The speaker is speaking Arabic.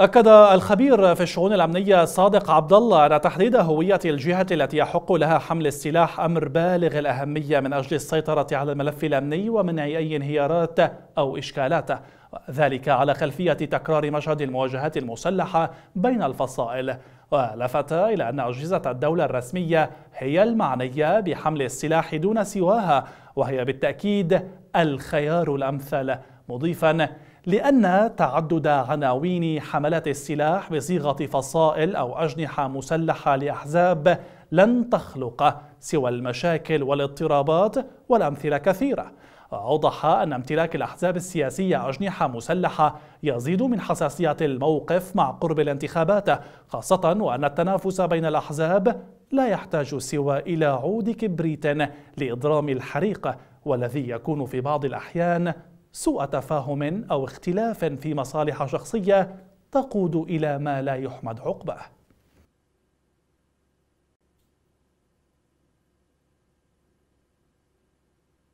أكد الخبير في الشؤون الأمنية صادق عبد الله أن تحديد هوية الجهة التي يحق لها حمل السلاح أمر بالغ الأهمية من أجل السيطرة على الملف الأمني ومنع أي انهيارات أو إشكالات ذلك على خلفية تكرار مشهد المواجهات المسلحة بين الفصائل ولفت إلى أن أجهزة الدولة الرسمية هي المعنية بحمل السلاح دون سواها وهي بالتأكيد الخيار الأمثل مضيفا لأن تعدد عناوين حملات السلاح بصيغة فصائل أو أجنحة مسلحة لأحزاب لن تخلق سوى المشاكل والاضطرابات والأمثلة كثيرة أوضح أن امتلاك الأحزاب السياسية أجنحة مسلحة يزيد من حساسية الموقف مع قرب الانتخابات خاصة وأن التنافس بين الأحزاب لا يحتاج سوى إلى عود كبريت لإضرام الحريق والذي يكون في بعض الأحيان سوء تفاهم أو اختلاف في مصالح شخصية تقود إلى ما لا يحمد عقباه